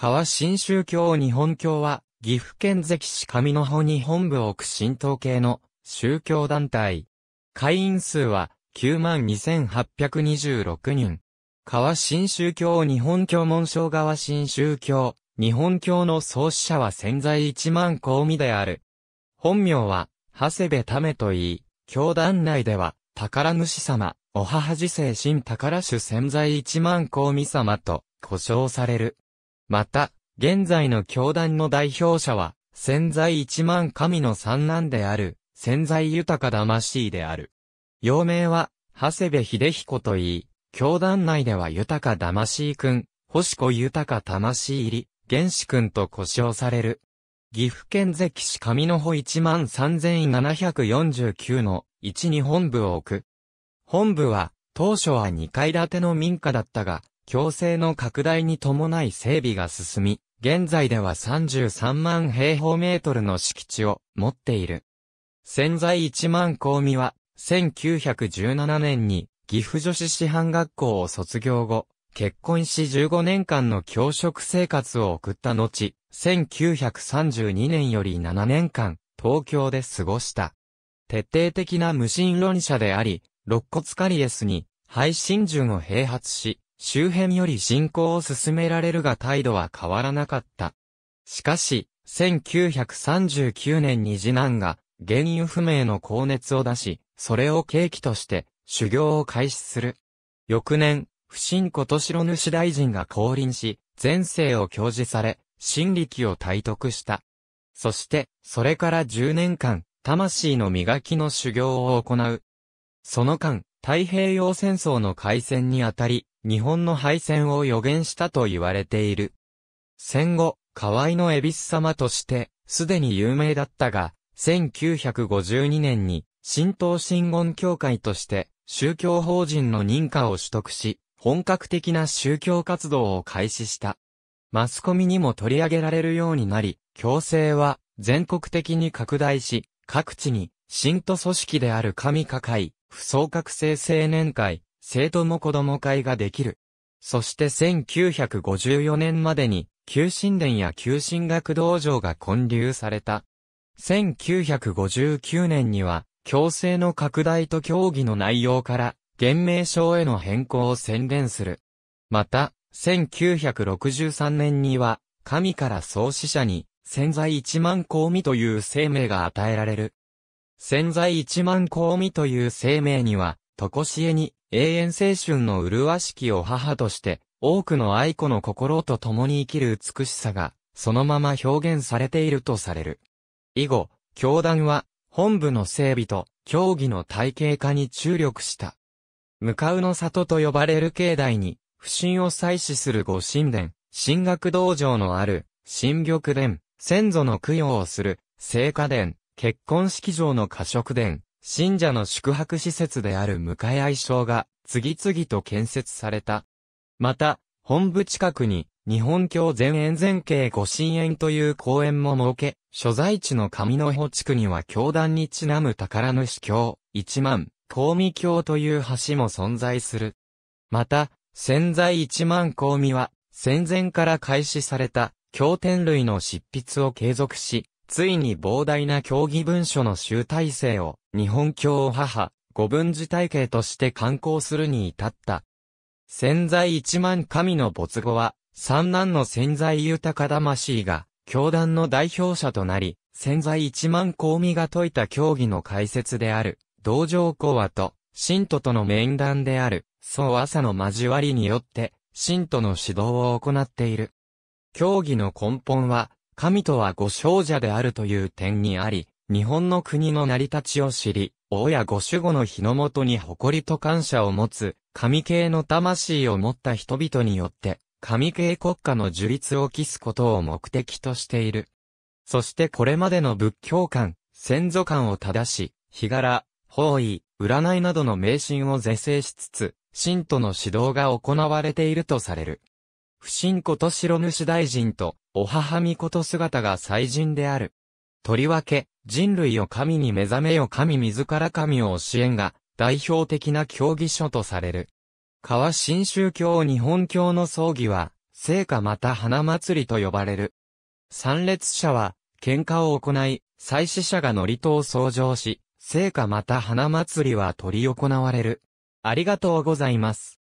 川新宗教日本教は、岐阜県関市上野保に本部を置く神道系の宗教団体。会員数は92,826人。川新宗教日本教門章川新宗教、日本教の創始者は潜在1万公務である。本名は、長谷部為といい、教団内では、宝主様、お母自生神宝主潜在1万公務様と、呼称される。また、現在の教団の代表者は、潜在一万神の三男である、潜在豊か魂である。幼名は、長谷部秀彦と言い、教団内では豊か魂くん、星子豊か魂入り、原始くんと呼称される。岐阜県関市上の保一万三千七百四十九の一に本部を置く。本部は、当初は二階建ての民家だったが、強制の拡大に伴い整備が進み、現在では33万平方メートルの敷地を持っている。潜在1万公民は、1917年に岐阜女子師範学校を卒業後、結婚し15年間の教職生活を送った後、1932年より7年間、東京で過ごした。徹底的な無神論者であり、肋骨カリエスに、配信順を併発し、周辺より進行を進められるが態度は変わらなかった。しかし、1939年に次男が原因不明の高熱を出し、それを契機として修行を開始する。翌年、不信子と白主大臣が降臨し、前世を教示され、新力を体得した。そして、それから10年間、魂の磨きの修行を行う。その間、太平洋戦争の開戦にあたり、日本の敗戦を予言したと言われている。戦後、河合の恵比寿様として、すでに有名だったが、1952年に、神道神言協会として、宗教法人の認可を取得し、本格的な宗教活動を開始した。マスコミにも取り上げられるようになり、強制は全国的に拡大し、各地に、神徒組織である神科会、不創覚性青年会、生徒も子供会ができる。そして1954年までに、旧神殿や旧神学道場が建立された。1959年には、強制の拡大と協議の内容から、厳明書への変更を宣言する。また、1963年には、神から創始者に、潜在一万光味という生命が与えられる。潜在一万光味という生命には、とこしえに、永遠青春の麗しきを母として、多くの愛子の心と共に生きる美しさが、そのまま表現されているとされる。以後、教団は、本部の整備と、教義の体系化に注力した。向かうの里と呼ばれる境内に、不審を採取する御神殿、神学道場のある、神玉殿、先祖の供養をする、聖火殿、結婚式場の過食殿、信者の宿泊施設である向かい愛称が次々と建設された。また、本部近くに日本橋全園全景御神園という公園も設け、所在地の上野保地区には教団にちなむ宝主教、一万、公美教という橋も存在する。また、潜在一万公美は戦前から開始された経典類の執筆を継続し、ついに膨大な教義文書の集大成を、日本教を母、五文字体系として刊行するに至った。潜在一万神の没後は、三男の潜在豊か魂が、教団の代表者となり、潜在一万公味が説いた教義の解説である、道場講話と、信徒との面談である、その朝の交わりによって、信徒の指導を行っている。教義の根本は、神とはご生者であるという点にあり、日本の国の成り立ちを知り、王やご守護の日の元に誇りと感謝を持つ、神系の魂を持った人々によって、神系国家の樹立を期すことを目的としている。そしてこれまでの仏教観、先祖観を正し、日柄、方位、占いなどの迷信を是正しつつ、信徒の指導が行われているとされる。不信こと白主大臣と、お母御と姿が祭神である。とりわけ、人類を神に目覚めよ神自ら神を教えんが、代表的な教義書とされる。川新宗教日本教の葬儀は、聖火また花祭りと呼ばれる。参列者は、喧嘩を行い、祭祀者が祝詞を創上し、聖火また花祭りは取り行われる。ありがとうございます。